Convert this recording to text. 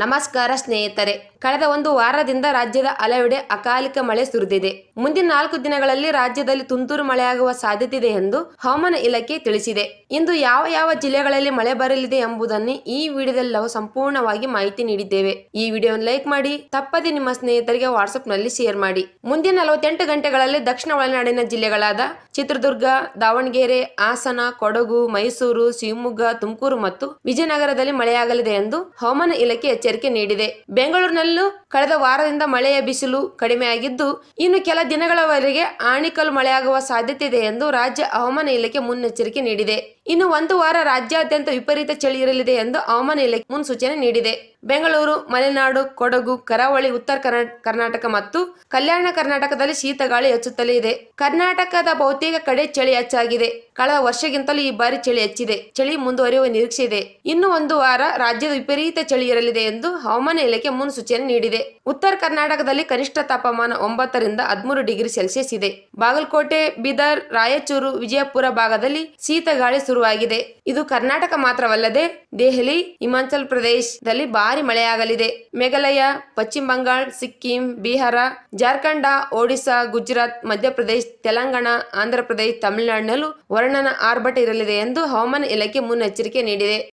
ನಮಸ್ಕಾರ ಸ್ನೇಹಿತರೆ ಕಳೆದ ಒಂದು ವಾರದಿಂದ ರಾಜ್ಯದ ಹಲವೆಡೆ ಅಕಾಲಿಕ ಮಳೆ ಸುರಿದಿದೆ ಮುಂದಿನ ನಾಲ್ಕು ದಿನಗಳಲ್ಲಿ ರಾಜ್ಯದಲ್ಲಿ ತುಂತುರು ಮಳೆಯಾಗುವ ಸಾಧ್ಯತೆ ಇದೆ ಎಂದು ಹವಾಮಾನ ಇಲಾಖೆ ತಿಳಿಸಿದೆ ಇಂದು ಯಾವ ಯಾವ ಜಿಲ್ಲೆಗಳಲ್ಲಿ ಮಳೆ ಬರಲಿದೆ ಎಂಬುದನ್ನು ಈ ವಿಡಿಯೋದಲ್ಲಿ ನಾವು ಸಂಪೂರ್ಣವಾಗಿ ಮಾಹಿತಿ ನೀಡಿದ್ದೇವೆ ಈ ವಿಡಿಯೋನ ಲೈಕ್ ಮಾಡಿ ತಪ್ಪದೆ ನಿಮ್ಮ ಸ್ನೇಹಿತರಿಗೆ ವಾಟ್ಸ್ಆಪ್ ನಲ್ಲಿ ಶೇರ್ ಮಾಡಿ ಮುಂದಿನ ನಲವತ್ತೆಂಟು ಗಂಟೆಗಳಲ್ಲಿ ದಕ್ಷಿಣ ಒಳನಾಡಿನ ಜಿಲ್ಲೆಗಳಾದ ಚಿತ್ರದುರ್ಗ ದಾವಣಗೆರೆ ಹಾಸನ ಕೊಡಗು ಮೈಸೂರು ಶಿವಮೊಗ್ಗ ತುಮಕೂರು ಮತ್ತು ವಿಜಯನಗರದಲ್ಲಿ ಮಳೆಯಾಗಲಿದೆ ಎಂದು ಹವಾಮಾನ ಇಲಾಖೆ ಎಚ್ಚರಿಕೆ ನೀಡಿದೆ ಬೆಂಗಳೂರಿನಲ್ಲೂ ಕಳೆದ ವಾರದಿಂದ ಮಳೆಯ ಬಿಸಿಲು ಕಡಿಮೆಯಾಗಿದ್ದು ಇನ್ನು ಕೆಲ ದಿನಗಳವರೆಗೆ ಆಣಿಕಲ್ಲು ಮಳೆಯಾಗುವ ಸಾಧ್ಯತೆ ಇದೆ ಎಂದು ರಾಜ್ಯ ಹವಾಮಾನ ಇಲಾಖೆ ಮುನ್ನೆಚ್ಚರಿಕೆ ನೀಡಿದೆ ಇನ್ನು ಒಂದು ವಾರ ರಾಜ್ಯಾದ್ಯಂತ ವಿಪರೀತ ಚಳಿ ಇರಲಿದೆ ಎಂದು ಹವಾಮಾನ ಇಲಾಖೆ ಮುನ್ಸೂಚನೆ ನೀಡಿದೆ ಬೆಂಗಳೂರು ಮಲೆನಾಡು ಕೊಡಗು ಕರಾವಳಿ ಉತ್ತರ ಕರ್ನಾಟಕ ಮತ್ತು ಕಲ್ಯಾಣ ಕರ್ನಾಟಕದಲ್ಲಿ ಶೀತ ಗಾಳಿ ಹೆಚ್ಚುತ್ತಲೇ ಇದೆ ಕರ್ನಾಟಕದ ಬಹುತೇಕ ಕಡೆ ಚಳಿ ಹೆಚ್ಚಾಗಿದೆ ಕಳೆದ ವರ್ಷಗಿಂತಲೂ ಈ ಬಾರಿ ಚಳಿ ಹೆಚ್ಚಿದೆ ಚಳಿ ಮುಂದುವರಿಯುವ ನಿರೀಕ್ಷೆ ಇದೆ ಇನ್ನು ಒಂದು ವಾರ ರಾಜ್ಯದ ವಿಪರೀತ ಚಳಿ ಇರಲಿದೆ ಎಂದು ಹವಾಮಾನ ಇಲಾಖೆ ಮುನ್ಸೂಚನೆ ನೀಡಿದೆ ಉತ್ತರ ಕರ್ನಾಟಕದಲ್ಲಿ ಕನಿಷ್ಠ ತಾಪಮಾನ ಒಂಬತ್ತರಿಂದ ಹದಿಮೂರು ಡಿಗ್ರಿ ಸೆಲ್ಸಿಯಸ್ ಇದೆ ಬಾಗಲಕೋಟೆ ಬೀದರ್ ರಾಯಚೂರು ವಿಜಯಪುರ ಭಾಗದಲ್ಲಿ ಶೀತ ಗಾಳಿ ಶುರುವಾಗಿದೆ ಇದು ಕರ್ನಾಟಕ ಮಾತ್ರವಲ್ಲದೆ ದೆಹಲಿ ಹಿಮಾಚಲ್ ಪ್ರದೇಶದಲ್ಲಿ ಭಾರಿ ಮಳೆಯಾಗಲಿದೆ ಮೇಘಾಲಯ ಪಶ್ಚಿಮ ಬಂಗಾಳ ಸಿಕ್ಕಿಂ ಬಿಹಾರ ಜಾರ್ಖಂಡ ಒಡಿಶಾ ಗುಜರಾತ್ ಮಧ್ಯಪ್ರದೇಶ ತೆಲಂಗಾಣ ಆಂಧ್ರಪ್ರದೇಶ ತಮಿಳುನಾಡಿನಲ್ಲೂ ವರ್ಣನ ಆರ್ಭಟ ಇರಲಿದೆ ಎಂದು ಹವಾಮಾನ ಇಲಾಖೆ ಮುನ್ನೆಚ್ಚರಿಕೆ ನೀಡಿದೆ